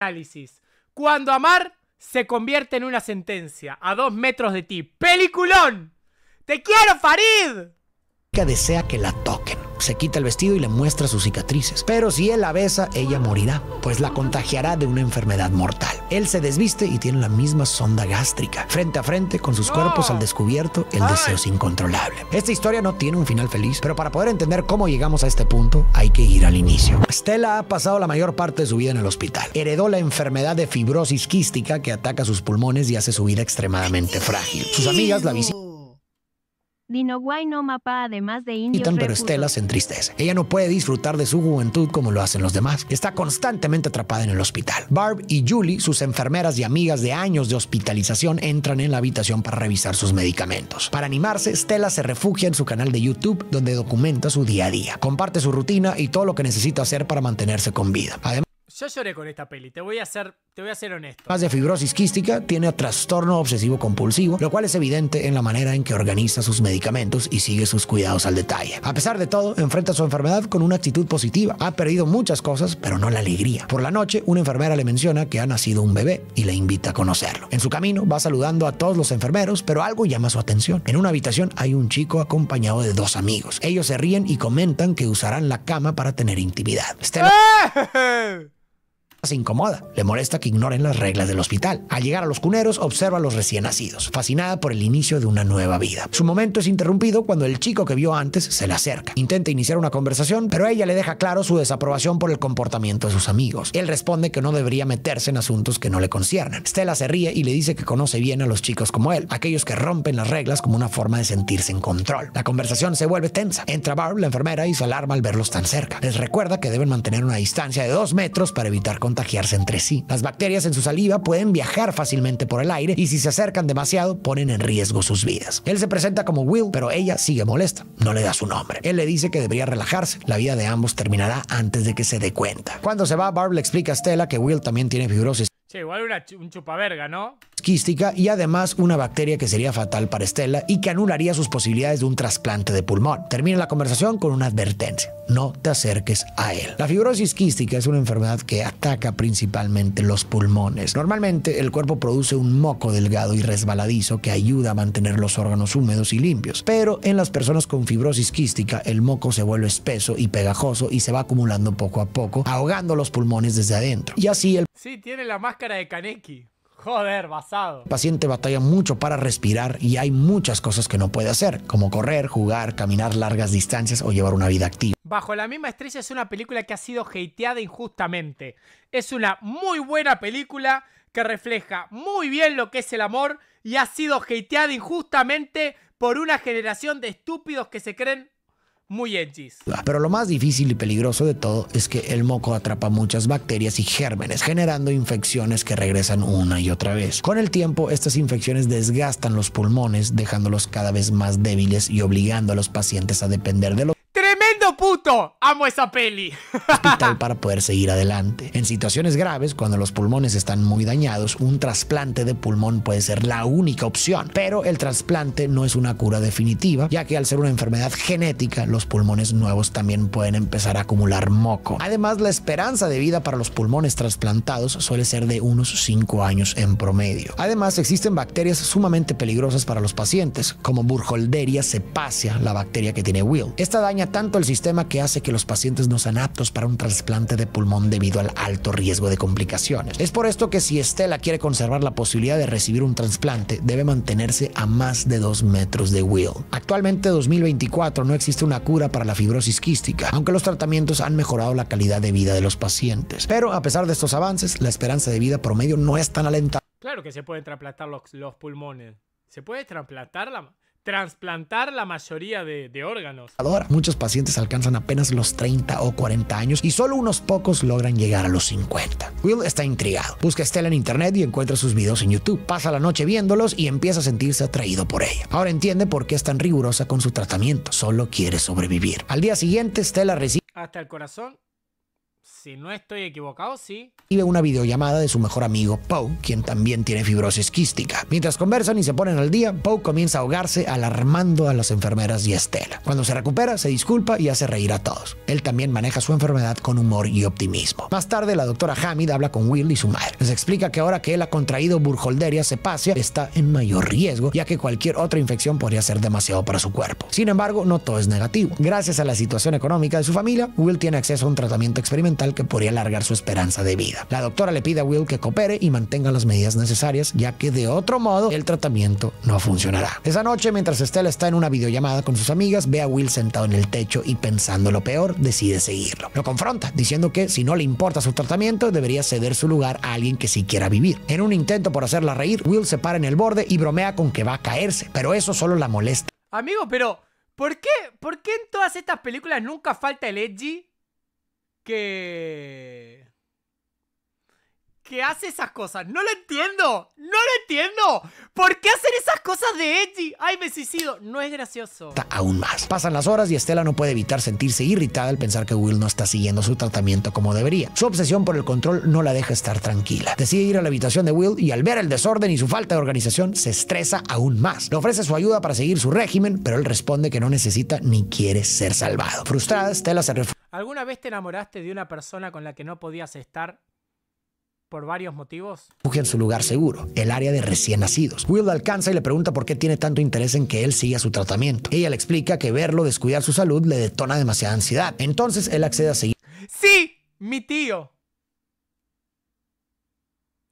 análisis. Cuando amar se convierte en una sentencia a dos metros de ti. ¡Peliculón! ¡Te quiero, Farid! Que desea que la toquen se quita el vestido y le muestra sus cicatrices. Pero si él la besa, ella morirá, pues la contagiará de una enfermedad mortal. Él se desviste y tiene la misma sonda gástrica, frente a frente con sus cuerpos al descubierto, el deseo es incontrolable. Esta historia no tiene un final feliz, pero para poder entender cómo llegamos a este punto, hay que ir al inicio. Stella ha pasado la mayor parte de su vida en el hospital. Heredó la enfermedad de fibrosis quística que ataca sus pulmones y hace su vida extremadamente frágil. Sus amigas la visitan Dinoguay no mapa además de indios. Pero Estela se entristece. Ella no puede disfrutar de su juventud como lo hacen los demás. Está constantemente atrapada en el hospital. Barb y Julie, sus enfermeras y amigas de años de hospitalización, entran en la habitación para revisar sus medicamentos. Para animarse, Estela se refugia en su canal de YouTube donde documenta su día a día. Comparte su rutina y todo lo que necesita hacer para mantenerse con vida. Además, yo lloré con esta peli, te voy a ser, te voy a ser honesto. Más de fibrosis quística, tiene trastorno obsesivo compulsivo, lo cual es evidente en la manera en que organiza sus medicamentos y sigue sus cuidados al detalle. A pesar de todo, enfrenta su enfermedad con una actitud positiva. Ha perdido muchas cosas, pero no la alegría. Por la noche, una enfermera le menciona que ha nacido un bebé y le invita a conocerlo. En su camino, va saludando a todos los enfermeros, pero algo llama su atención. En una habitación hay un chico acompañado de dos amigos. Ellos se ríen y comentan que usarán la cama para tener intimidad. Esteban. ¡Eh! se incomoda, le molesta que ignoren las reglas del hospital. Al llegar a los cuneros, observa a los recién nacidos, fascinada por el inicio de una nueva vida. Su momento es interrumpido cuando el chico que vio antes se le acerca. Intenta iniciar una conversación, pero ella le deja claro su desaprobación por el comportamiento de sus amigos. Él responde que no debería meterse en asuntos que no le conciernen. Stella se ríe y le dice que conoce bien a los chicos como él, aquellos que rompen las reglas como una forma de sentirse en control. La conversación se vuelve tensa. Entra Barb, la enfermera, y se alarma al verlos tan cerca. Les recuerda que deben mantener una distancia de dos metros para evitar contagiarse entre sí. Las bacterias en su saliva pueden viajar fácilmente por el aire y si se acercan demasiado ponen en riesgo sus vidas. Él se presenta como Will, pero ella sigue molesta. No le da su nombre. Él le dice que debería relajarse. La vida de ambos terminará antes de que se dé cuenta. Cuando se va, Barb le explica a Stella que Will también tiene fibrosis. Sí, igual un chupaverga, ¿no? quística y además una bacteria que sería fatal para Estela y que anularía sus posibilidades de un trasplante de pulmón. Termina la conversación con una advertencia. No te acerques a él. La fibrosis quística es una enfermedad que ataca principalmente los pulmones. Normalmente el cuerpo produce un moco delgado y resbaladizo que ayuda a mantener los órganos húmedos y limpios, pero en las personas con fibrosis quística el moco se vuelve espeso y pegajoso y se va acumulando poco a poco, ahogando los pulmones desde adentro. Y así el... Sí, tiene la máscara de Kaneki. Joder, basado. El paciente batalla mucho para respirar y hay muchas cosas que no puede hacer, como correr, jugar, caminar largas distancias o llevar una vida activa. Bajo la misma estrella es una película que ha sido hateada injustamente. Es una muy buena película que refleja muy bien lo que es el amor y ha sido hateada injustamente por una generación de estúpidos que se creen muy Pero lo más difícil y peligroso de todo es que el moco atrapa muchas bacterias y gérmenes, generando infecciones que regresan una y otra vez. Con el tiempo, estas infecciones desgastan los pulmones, dejándolos cada vez más débiles y obligando a los pacientes a depender de los puto! Amo esa peli. Hospital para poder seguir adelante. En situaciones graves, cuando los pulmones están muy dañados, un trasplante de pulmón puede ser la única opción. Pero el trasplante no es una cura definitiva, ya que al ser una enfermedad genética, los pulmones nuevos también pueden empezar a acumular moco. Además, la esperanza de vida para los pulmones trasplantados suele ser de unos 5 años en promedio. Además, existen bacterias sumamente peligrosas para los pacientes, como Burholderia cepacia, la bacteria que tiene Will. Esta daña tanto el sistema que hace que los pacientes no sean aptos para un trasplante de pulmón debido al alto riesgo de complicaciones. Es por esto que si Estela quiere conservar la posibilidad de recibir un trasplante, debe mantenerse a más de 2 metros de Will. Actualmente 2024 no existe una cura para la fibrosis quística, aunque los tratamientos han mejorado la calidad de vida de los pacientes. Pero a pesar de estos avances, la esperanza de vida promedio no es tan alentada. Claro que se pueden trasplantar los, los pulmones. Se puede trasplantar la... Transplantar la mayoría de, de, órganos. Muchos pacientes alcanzan apenas los 30 o 40 años y solo unos pocos logran llegar a los 50. Will está intrigado. Busca a Estela en internet y encuentra sus videos en YouTube. Pasa la noche viéndolos y empieza a sentirse atraído por ella. Ahora entiende por qué es tan rigurosa con su tratamiento. Solo quiere sobrevivir. Al día siguiente, Estela recibe... Hasta el corazón si no estoy equivocado, sí. Y ve una videollamada de su mejor amigo Poe, quien también tiene fibrosis quística. Mientras conversan y se ponen al día, Poe comienza a ahogarse alarmando a las enfermeras y a Estela. Cuando se recupera, se disculpa y hace reír a todos. Él también maneja su enfermedad con humor y optimismo. Más tarde, la doctora Hamid habla con Will y su madre. Les explica que ahora que él ha contraído burholderia cepacia, está en mayor riesgo, ya que cualquier otra infección podría ser demasiado para su cuerpo. Sin embargo, no todo es negativo. Gracias a la situación económica de su familia, Will tiene acceso a un tratamiento experimental tal que podría alargar su esperanza de vida. La doctora le pide a Will que coopere y mantenga las medidas necesarias, ya que de otro modo el tratamiento no funcionará. Esa noche, mientras Estela está en una videollamada con sus amigas, ve a Will sentado en el techo y pensando lo peor, decide seguirlo. Lo confronta, diciendo que si no le importa su tratamiento, debería ceder su lugar a alguien que sí quiera vivir. En un intento por hacerla reír, Will se para en el borde y bromea con que va a caerse, pero eso solo la molesta. Amigo, pero ¿por qué? ¿Por qué en todas estas películas nunca falta el edgy? que que hace esas cosas. No lo entiendo. No lo entiendo. ¿Por qué hacen esas cosas de Edgy? Ay, me suicido. No es gracioso. Aún más. Pasan las horas y Estela no puede evitar sentirse irritada al pensar que Will no está siguiendo su tratamiento como debería. Su obsesión por el control no la deja estar tranquila. Decide ir a la habitación de Will y al ver el desorden y su falta de organización se estresa aún más. Le ofrece su ayuda para seguir su régimen, pero él responde que no necesita ni quiere ser salvado. Frustrada, Estela se refugia. ¿Alguna vez te enamoraste de una persona con la que no podías estar por varios motivos. en su lugar seguro, el área de recién nacidos. Will alcanza y le pregunta por qué tiene tanto interés en que él siga su tratamiento. Ella le explica que verlo descuidar su salud le detona demasiada ansiedad. Entonces él accede a seguir. ¡Sí! ¡Mi tío!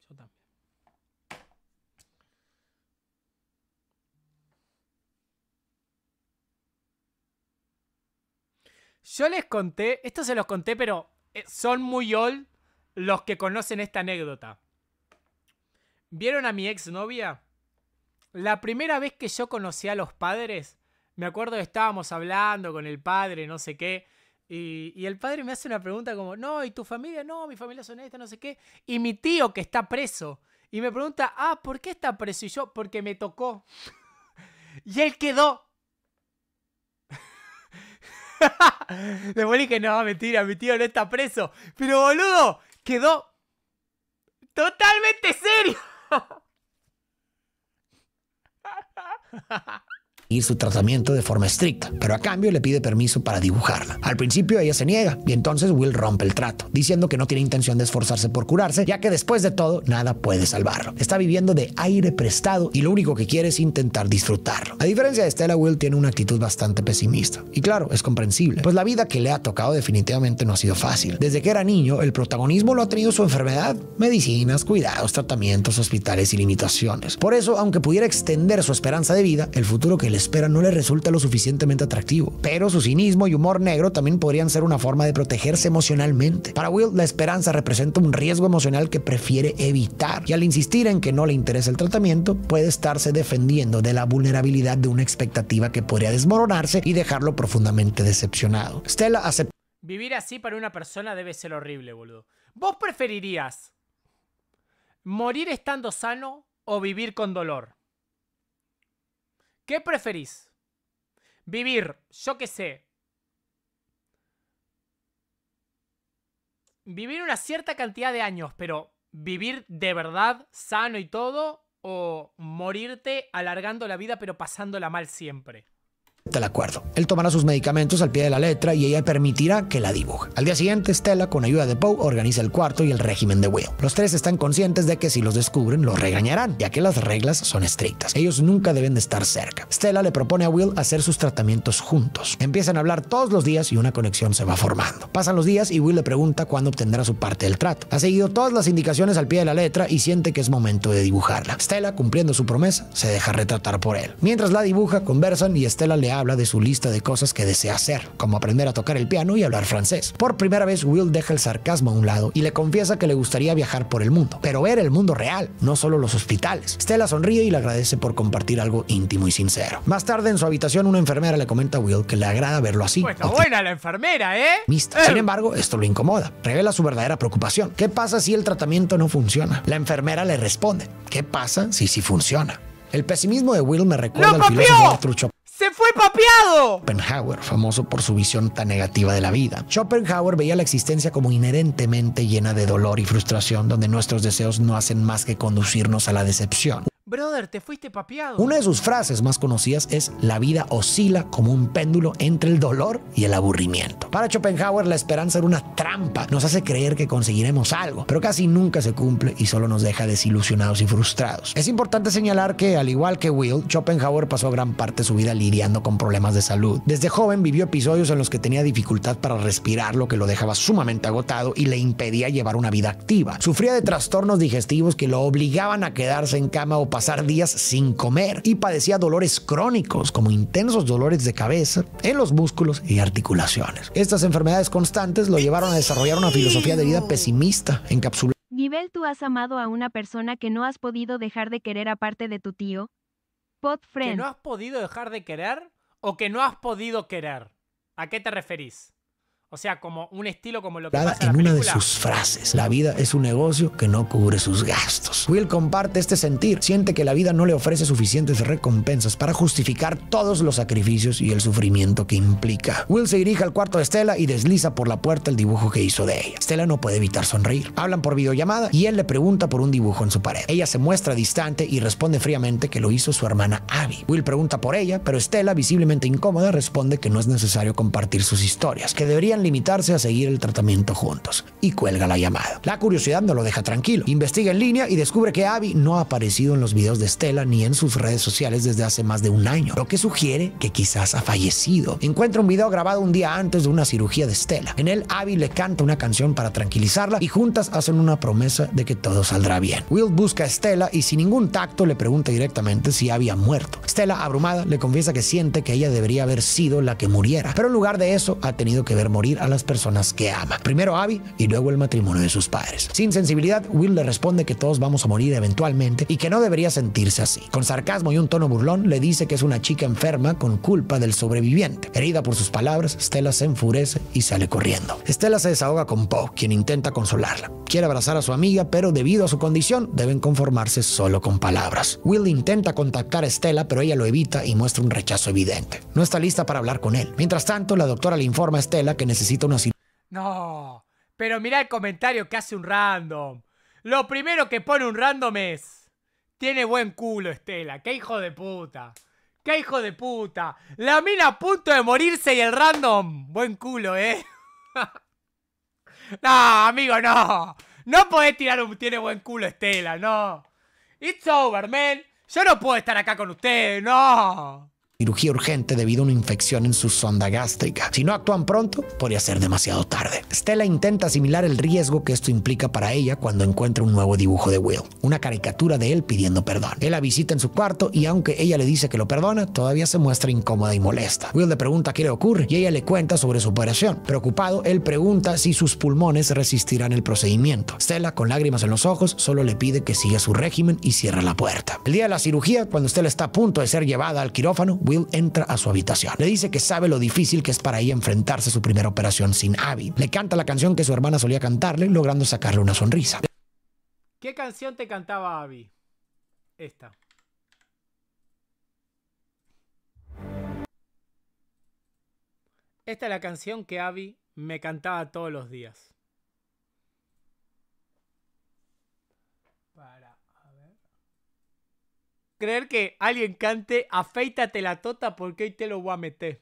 Yo Yo les conté, esto se los conté, pero eh, son muy old los que conocen esta anécdota. ¿Vieron a mi exnovia? La primera vez que yo conocí a los padres, me acuerdo que estábamos hablando con el padre, no sé qué, y, el padre me hace una pregunta como, no, ¿y tu familia? No, mi familia son esta, no sé qué. Y mi tío que está preso, y me pregunta, ah, ¿por qué está preso? Y yo, porque me tocó. y él quedó. Después que no, mentira, mi tío no está preso. Pero boludo, quedó totalmente serio. ir su tratamiento de forma estricta, pero a cambio le pide permiso para dibujarla. Al principio ella se niega y entonces Will rompe el trato, diciendo que no tiene intención de esforzarse por curarse, ya que después de todo nada puede salvarlo. Está viviendo de aire prestado y lo único que quiere es intentar disfrutarlo. A diferencia de Stella, Will tiene una actitud bastante pesimista. Y claro, es comprensible, pues la vida que le ha tocado definitivamente no ha sido fácil. Desde que era niño, el protagonismo lo ha tenido su enfermedad, medicinas, cuidados, tratamientos, hospitales y limitaciones. Por eso, aunque pudiera extender su esperanza de vida, el futuro que le espera no le resulta lo suficientemente atractivo. Pero su cinismo y humor negro también podrían ser una forma de protegerse emocionalmente. Para Will, la esperanza representa un riesgo emocional que prefiere evitar. Y al insistir en que no le interesa el tratamiento, puede estarse defendiendo de la vulnerabilidad de una expectativa que podría desmoronarse y dejarlo profundamente decepcionado. Stella acepta. Vivir así para una persona debe ser horrible, boludo. ¿Vos preferirías morir estando sano o vivir con dolor? ¿Qué preferís? Vivir, yo qué sé. Vivir una cierta cantidad de años, pero vivir de verdad, sano y todo, o morirte alargando la vida pero pasándola mal siempre el acuerdo. Él tomará sus medicamentos al pie de la letra y ella permitirá que la dibuje. Al día siguiente, Stella, con ayuda de Poe, organiza el cuarto y el régimen de Will. Los tres están conscientes de que si los descubren, los regañarán, ya que las reglas son estrictas. Ellos nunca deben de estar cerca. Stella le propone a Will hacer sus tratamientos juntos. Empiezan a hablar todos los días y una conexión se va formando. Pasan los días y Will le pregunta cuándo obtendrá su parte del trato. Ha seguido todas las indicaciones al pie de la letra y siente que es momento de dibujarla. Stella, cumpliendo su promesa, se deja retratar por él. Mientras la dibuja, conversan y Stella le habla de su lista de cosas que desea hacer, como aprender a tocar el piano y hablar francés. Por primera vez, Will deja el sarcasmo a un lado y le confiesa que le gustaría viajar por el mundo, pero ver el mundo real, no solo los hospitales. Stella sonríe y le agradece por compartir algo íntimo y sincero. Más tarde, en su habitación, una enfermera le comenta a Will que le agrada verlo así. buena la enfermera, ¿eh? Mista. Eh. Sin embargo, esto lo incomoda. Revela su verdadera preocupación. ¿Qué pasa si el tratamiento no funciona? La enfermera le responde, ¿qué pasa si sí funciona? El pesimismo de Will me recuerda al filósofo Schopenhauer, famoso por su visión tan negativa de la vida. Schopenhauer veía la existencia como inherentemente llena de dolor y frustración, donde nuestros deseos no hacen más que conducirnos a la decepción. Brother, te fuiste papeado. Una de sus frases más conocidas es la vida oscila como un péndulo entre el dolor y el aburrimiento. Para Schopenhauer la esperanza era una trampa, nos hace creer que conseguiremos algo, pero casi nunca se cumple y solo nos deja desilusionados y frustrados. Es importante señalar que al igual que Will, Schopenhauer pasó gran parte de su vida lidiando con problemas de salud. Desde joven vivió episodios en los que tenía dificultad para respirar, lo que lo dejaba sumamente agotado y le impedía llevar una vida activa. Sufría de trastornos digestivos que lo obligaban a quedarse en cama o pasar días sin comer y padecía dolores crónicos como intensos dolores de cabeza en los músculos y articulaciones. Estas enfermedades constantes lo llevaron a desarrollar una filosofía de vida pesimista, encapsulada. Nivel, tú has amado a una persona que no has podido dejar de querer aparte de tu tío. ¿Que no has podido dejar de querer o que no has podido querer? ¿A qué te referís? O sea, como un estilo como lo que pasa en, en una de sus frases. La vida es un negocio que no cubre sus gastos. Will comparte este sentir. Siente que la vida no le ofrece suficientes recompensas para justificar todos los sacrificios y el sufrimiento que implica. Will se dirige al cuarto de Stella y desliza por la puerta el dibujo que hizo de ella. Stella no puede evitar sonreír. Hablan por videollamada y él le pregunta por un dibujo en su pared. Ella se muestra distante y responde fríamente que lo hizo su hermana Abby. Will pregunta por ella, pero Stella, visiblemente incómoda, responde que no es necesario compartir sus historias, que deberían limitarse a seguir el tratamiento juntos. Y cuelga la llamada. La curiosidad no lo deja tranquilo. Investiga en línea y descubre que Abby no ha aparecido en los videos de Stella ni en sus redes sociales desde hace más de un año, lo que sugiere que quizás ha fallecido. Encuentra un video grabado un día antes de una cirugía de Stella. En él, Abby le canta una canción para tranquilizarla y juntas hacen una promesa de que todo saldrá bien. Will busca a Stella y sin ningún tacto le pregunta directamente si había muerto. Stella, abrumada, le confiesa que siente que ella debería haber sido la que muriera, pero en lugar de eso ha tenido que ver morir a las personas que ama. Primero Abby y luego el matrimonio de sus padres. Sin sensibilidad, Will le responde que todos vamos a morir eventualmente y que no debería sentirse así. Con sarcasmo y un tono burlón, le dice que es una chica enferma con culpa del sobreviviente. Herida por sus palabras, Stella se enfurece y sale corriendo. Stella se desahoga con Poe, quien intenta consolarla. Quiere abrazar a su amiga, pero debido a su condición, deben conformarse solo con palabras. Will intenta contactar a Stella, pero ella lo evita y muestra un rechazo evidente. No está lista para hablar con él. Mientras tanto, la doctora le informa a Stella que necesita no, pero mira el comentario que hace un random. Lo primero que pone un random es. Tiene buen culo, Estela. Qué hijo de puta. Qué hijo de puta. La mina a punto de morirse y el random. Buen culo, eh. no, amigo, no. No podés tirar un tiene buen culo, Estela, no. It's over, man. Yo no puedo estar acá con ustedes, no cirugía urgente debido a una infección en su sonda gástrica. Si no actúan pronto, podría ser demasiado tarde. Stella intenta asimilar el riesgo que esto implica para ella cuando encuentra un nuevo dibujo de Will, una caricatura de él pidiendo perdón. Él la visita en su cuarto y aunque ella le dice que lo perdona, todavía se muestra incómoda y molesta. Will le pregunta qué le ocurre y ella le cuenta sobre su operación. Preocupado, él pregunta si sus pulmones resistirán el procedimiento. Stella, con lágrimas en los ojos, solo le pide que siga su régimen y cierra la puerta. El día de la cirugía, cuando Stella está a punto de ser llevada al quirófano, Will entra a su habitación. Le dice que sabe lo difícil que es para ella enfrentarse a su primera operación sin Abby. Le canta la canción que su hermana solía cantarle, logrando sacarle una sonrisa. ¿Qué canción te cantaba Abby? Esta. Esta es la canción que Abby me cantaba todos los días. creer que alguien cante afeítate la tota porque hoy te lo voy a meter.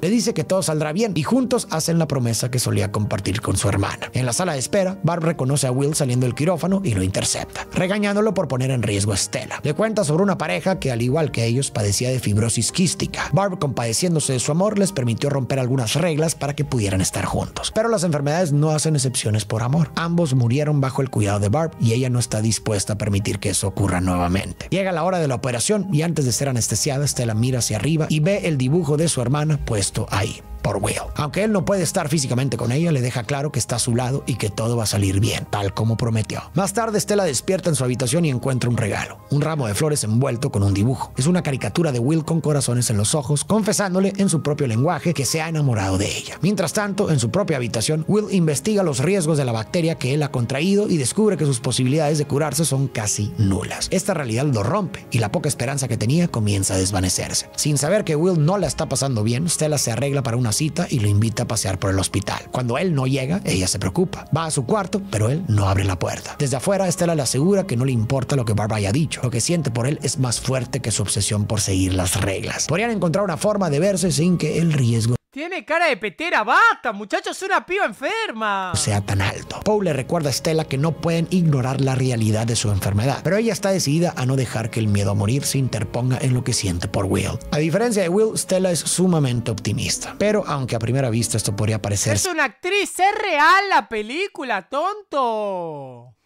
Le dice que todo saldrá bien y juntos hacen la promesa que solía compartir con su hermana. En la sala de espera, Barb reconoce a Will saliendo del quirófano y lo intercepta, regañándolo por poner en riesgo a Stella. Le cuenta sobre una pareja que, al igual que ellos, padecía de fibrosis quística. Barb, compadeciéndose de su amor, les permitió romper algunas reglas para que pudieran estar juntos. Pero las enfermedades no hacen excepciones por amor. Ambos murieron bajo el cuidado de Barb y ella no está dispuesta a permitir que eso ocurra nuevamente. Llega la hora de la operación y antes de ser anestesiada, Stella mira hacia arriba y ve el dibujo de su hermana, pues esto ahí. Will. Aunque él no puede estar físicamente con ella, le deja claro que está a su lado y que todo va a salir bien, tal como prometió. Más tarde, Stella despierta en su habitación y encuentra un regalo, un ramo de flores envuelto con un dibujo. Es una caricatura de Will con corazones en los ojos, confesándole en su propio lenguaje que se ha enamorado de ella. Mientras tanto, en su propia habitación, Will investiga los riesgos de la bacteria que él ha contraído y descubre que sus posibilidades de curarse son casi nulas. Esta realidad lo rompe y la poca esperanza que tenía comienza a desvanecerse. Sin saber que Will no la está pasando bien, Stella se arregla para una cita y lo invita a pasear por el hospital. Cuando él no llega, ella se preocupa. Va a su cuarto, pero él no abre la puerta. Desde afuera, Estela le asegura que no le importa lo que Barbara haya dicho. Lo que siente por él es más fuerte que su obsesión por seguir las reglas. Podrían encontrar una forma de verse sin que el riesgo tiene cara de petera, bata, muchachos, es una piba enferma. Sea tan alto. Paul le recuerda a Stella que no pueden ignorar la realidad de su enfermedad, pero ella está decidida a no dejar que el miedo a morir se interponga en lo que siente por Will. A diferencia de Will, Stella es sumamente optimista, pero aunque a primera vista esto podría parecer... Es una actriz, es real la película, tonto.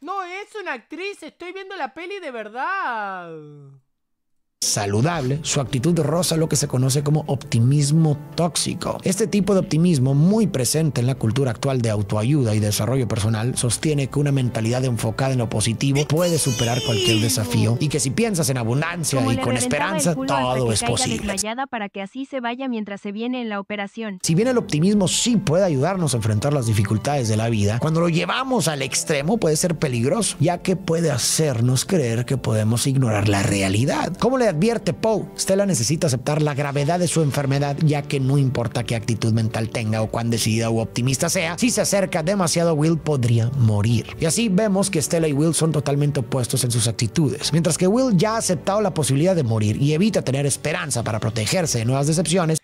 No es una actriz, estoy viendo la peli de verdad saludable, su actitud rosa lo que se conoce como optimismo tóxico. Este tipo de optimismo, muy presente en la cultura actual de autoayuda y desarrollo personal, sostiene que una mentalidad enfocada en lo positivo puede superar cualquier desafío y que si piensas en abundancia y con esperanza, todo es posible. Para que así se vaya mientras se viene en la operación. Si bien el optimismo sí puede ayudarnos a enfrentar las dificultades de la vida, cuando lo llevamos al extremo puede ser peligroso, ya que puede hacernos creer que podemos ignorar la realidad. ¿Cómo le advierte Poe, Stella necesita aceptar la gravedad de su enfermedad, ya que no importa qué actitud mental tenga o cuán decidida u optimista sea, si se acerca demasiado Will podría morir. Y así vemos que Stella y Will son totalmente opuestos en sus actitudes. Mientras que Will ya ha aceptado la posibilidad de morir y evita tener esperanza para protegerse de nuevas decepciones,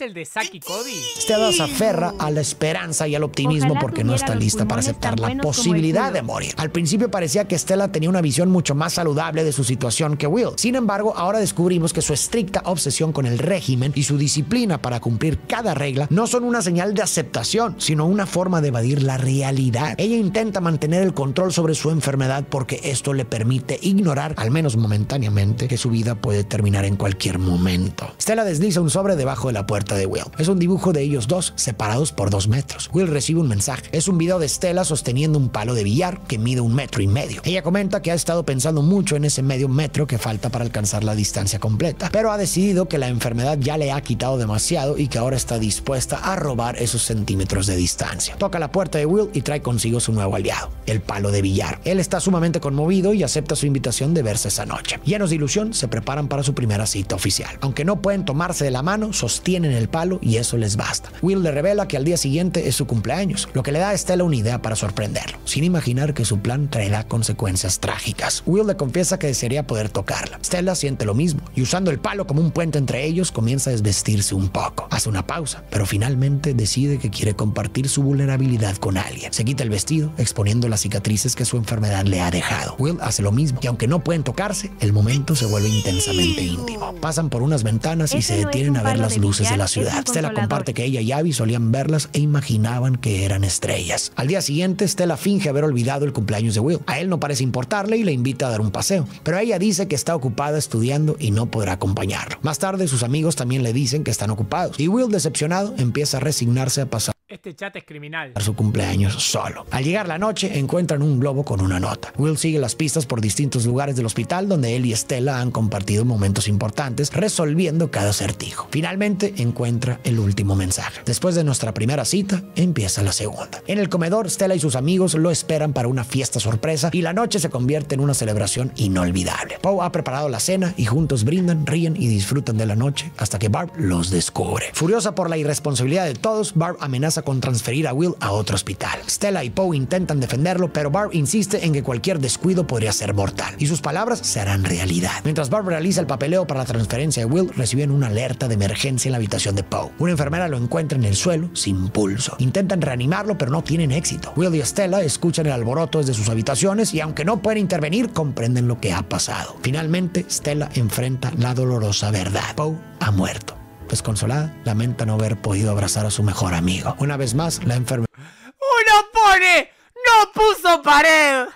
el de Saki Cody. Stella se aferra a la esperanza y al optimismo porque no está lista para aceptar la posibilidad de morir. Al principio parecía que Stella tenía una visión mucho más saludable de su situación que Will. Sin embargo, ahora descubrimos que su estricta obsesión con el régimen y su disciplina para cumplir cada regla no son una señal de aceptación, sino una forma de evadir la realidad. Ella intenta mantener el control sobre su enfermedad porque esto le permite ignorar, al menos momentáneamente, que su vida puede terminar en cualquier momento. Stella desliza un sobre debajo de la puerta de Will. Es un dibujo de ellos dos separados por dos metros. Will recibe un mensaje. Es un video de Stella sosteniendo un palo de billar que mide un metro y medio. Ella comenta que ha estado pensando mucho en ese medio metro que falta para alcanzar la distancia completa, pero ha decidido que la enfermedad ya le ha quitado demasiado y que ahora está dispuesta a robar esos centímetros de distancia. Toca la puerta de Will y trae consigo su nuevo aliado, el palo de billar. Él está sumamente conmovido y acepta su invitación de verse esa noche. Llenos de ilusión, se preparan para su primera cita oficial. Aunque no pueden tomarse de la mano, sostienen el palo y eso les basta. Will le revela que al día siguiente es su cumpleaños, lo que le da a Stella una idea para sorprenderlo, sin imaginar que su plan traerá consecuencias trágicas. Will le confiesa que desearía poder tocarla. Stella siente lo mismo y usando el palo como un puente entre ellos comienza a desvestirse un poco. Hace una pausa, pero finalmente decide que quiere compartir su vulnerabilidad con alguien. Se quita el vestido, exponiendo las cicatrices que su enfermedad le ha dejado. Will hace lo mismo y aunque no pueden tocarse, el momento se vuelve intensamente íntimo. Pasan por unas ventanas y se detienen a ver las luces de la ciudad. Stella comparte que ella y Abby solían verlas e imaginaban que eran estrellas. Al día siguiente, Stella finge haber olvidado el cumpleaños de Will. A él no parece importarle y le invita a dar un paseo, pero ella dice que está ocupada estudiando y no podrá acompañarlo. Más tarde, sus amigos también le dicen que están ocupados y Will, decepcionado, empieza a resignarse a pasar este chat es criminal. para Su cumpleaños solo. Al llegar la noche, encuentran un globo con una nota. Will sigue las pistas por distintos lugares del hospital donde él y Stella han compartido momentos importantes, resolviendo cada acertijo. Finalmente, encuentra el último mensaje. Después de nuestra primera cita, empieza la segunda. En el comedor, Stella y sus amigos lo esperan para una fiesta sorpresa y la noche se convierte en una celebración inolvidable. Poe ha preparado la cena y juntos brindan, ríen y disfrutan de la noche hasta que Barb los descubre. Furiosa por la irresponsabilidad de todos, Barb amenaza con transferir a Will a otro hospital. Stella y Poe intentan defenderlo, pero Barb insiste en que cualquier descuido podría ser mortal, y sus palabras serán realidad. Mientras Barb realiza el papeleo para la transferencia de Will, reciben una alerta de emergencia en la habitación de Poe. Una enfermera lo encuentra en el suelo, sin pulso. Intentan reanimarlo, pero no tienen éxito. Will y Stella escuchan el alboroto desde sus habitaciones y aunque no pueden intervenir, comprenden lo que ha pasado. Finalmente, Stella enfrenta la dolorosa verdad. Poe ha muerto. Desconsolada, lamenta no haber podido abrazar a su mejor amigo. Una vez más, la enfermedad... ¡Uno pone! ¡No puso pared!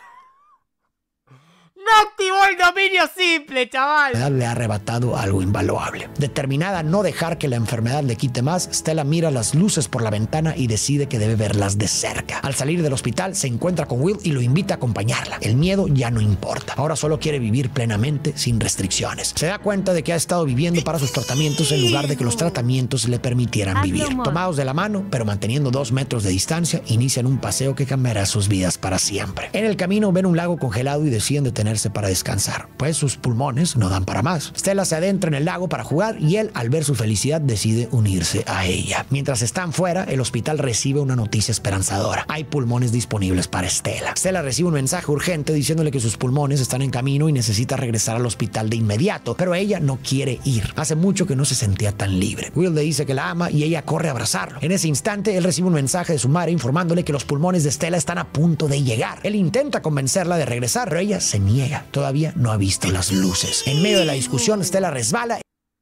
dominio simple, chaval. Le ha arrebatado algo invaluable. Determinada a no dejar que la enfermedad le quite más, Stella mira las luces por la ventana y decide que debe verlas de cerca. Al salir del hospital, se encuentra con Will y lo invita a acompañarla. El miedo ya no importa. Ahora solo quiere vivir plenamente, sin restricciones. Se da cuenta de que ha estado viviendo para sus tratamientos en lugar de que los tratamientos le permitieran vivir. Tomados de la mano, pero manteniendo dos metros de distancia, inician un paseo que cambiará sus vidas para siempre. En el camino ven un lago congelado y deciden detenerse para descansar pues sus pulmones no dan para más. Stella se adentra en el lago para jugar y él, al ver su felicidad, decide unirse a ella. Mientras están fuera, el hospital recibe una noticia esperanzadora. Hay pulmones disponibles para Stella. Stella recibe un mensaje urgente diciéndole que sus pulmones están en camino y necesita regresar al hospital de inmediato, pero ella no quiere ir. Hace mucho que no se sentía tan libre. Will le dice que la ama y ella corre a abrazarlo. En ese instante, él recibe un mensaje de su madre informándole que los pulmones de Stella están a punto de llegar. Él intenta convencerla de regresar, pero ella se niega. Todavía no ha visto las luces. En medio de la discusión, Estela resbala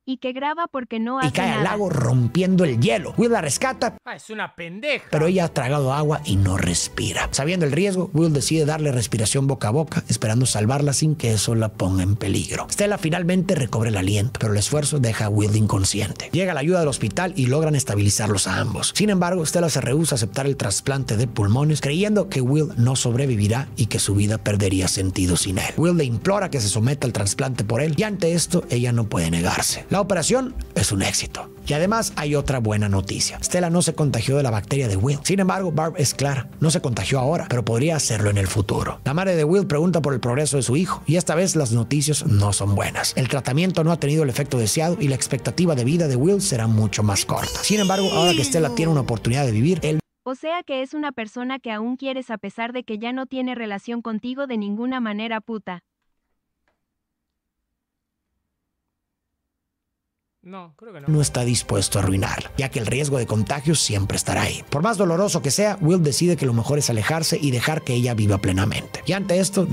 y que graba porque no hace Y cae al lago rompiendo el hielo. Will la rescata. Ah, es una pendeja. Pero ella ha tragado agua y no respira. Sabiendo el riesgo, Will decide darle respiración boca a boca, esperando salvarla sin que eso la ponga en peligro. Stella finalmente recobre el aliento, pero el esfuerzo deja a Will inconsciente. Llega la ayuda del hospital y logran estabilizarlos a ambos. Sin embargo, Stella se rehúsa a aceptar el trasplante de pulmones, creyendo que Will no sobrevivirá y que su vida perdería sentido sin él. Will le implora que se someta al trasplante por él y ante esto ella no puede negarse operación es un éxito. Y además hay otra buena noticia. Stella no se contagió de la bacteria de Will. Sin embargo, Barb es clara. No se contagió ahora, pero podría hacerlo en el futuro. La madre de Will pregunta por el progreso de su hijo y esta vez las noticias no son buenas. El tratamiento no ha tenido el efecto deseado y la expectativa de vida de Will será mucho más corta. Sin embargo, ahora que Stella tiene una oportunidad de vivir, él o sea que es una persona que aún quieres a pesar de que ya no tiene relación contigo de ninguna manera puta. No, creo que no. No está dispuesto a arruinar, ya que el riesgo de contagio siempre estará ahí. Por más doloroso que sea, Will decide que lo mejor es alejarse y dejar que ella viva plenamente. Y ante esto,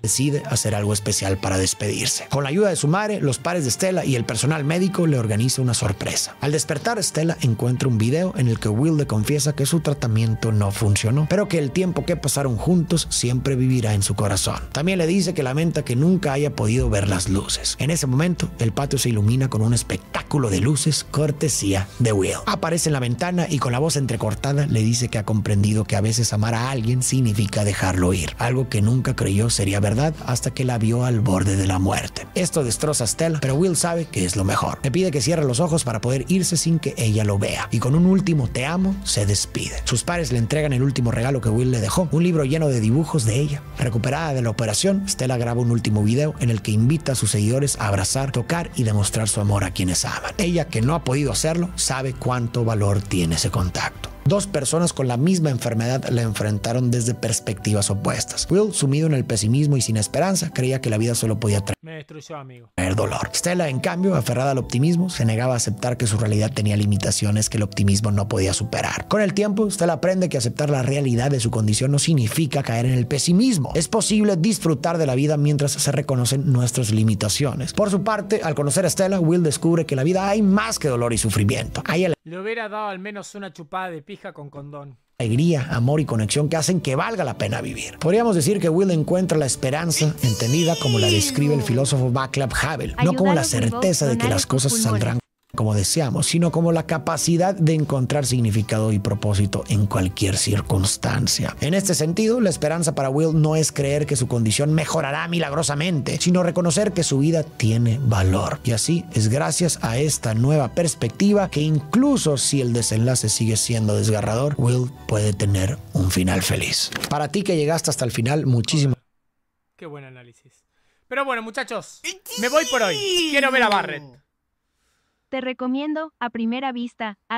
decide hacer algo especial para despedirse. Con la ayuda de su madre, los pares de Stella y el personal médico le organizan una sorpresa. Al despertar, Stella encuentra un video en el que Will le confiesa que su tratamiento no funcionó, pero que el tiempo que pasaron juntos siempre vivirá en su corazón. También le dice que lamenta que nunca haya podido ver las luces. En ese momento, el patio se ilumina con un espectáculo de luces cortesía de Will. Aparece en la ventana y con la voz entrecortada le dice que ha comprendido que a veces amar a alguien significa dejarlo ir, algo que nunca creyó sería verdad hasta que la vio al borde de la muerte. Esto destroza a Stella, pero Will sabe que es lo mejor. Le pide que cierre los ojos para poder irse sin que ella lo vea y con un último te amo se despide. Sus pares le entregan el último regalo que Will le dejó, un libro lleno de dibujos de ella. Recuperada de la operación, Stella graba un último video en el que invita a sus seguidores a abrazar, tocar y demostrar su amor a quienes aman. Ella que no ha podido hacerlo sabe cuánto valor tiene ese contacto. Dos personas con la misma enfermedad la enfrentaron desde perspectivas opuestas. Will, sumido en el pesimismo y sin esperanza, creía que la vida solo podía traer. Me destruyó, El dolor. Stella, en cambio, aferrada al optimismo, se negaba a aceptar que su realidad tenía limitaciones que el optimismo no podía superar. Con el tiempo, Stella aprende que aceptar la realidad de su condición no significa caer en el pesimismo. Es posible disfrutar de la vida mientras se reconocen nuestras limitaciones. Por su parte, al conocer a Stella, Will descubre que la vida hay más que dolor y sufrimiento. Le hubiera dado al menos una chupada de pija con condón alegría, amor y conexión que hacen que valga la pena vivir. Podríamos decir que Will encuentra la esperanza, entendida como la describe el filósofo Václav Havel, no como la certeza de que las cosas saldrán como deseamos, sino como la capacidad de encontrar significado y propósito en cualquier circunstancia. En este sentido, la esperanza para Will no es creer que su condición mejorará milagrosamente, sino reconocer que su vida tiene valor. Y así es gracias a esta nueva perspectiva que incluso si el desenlace sigue siendo desgarrador, Will puede tener un final feliz. Para ti que llegaste hasta el final, muchísimo. Qué buen análisis. Pero bueno, muchachos, me voy por hoy. Quiero ver a Barrett. Te recomiendo, a primera vista, a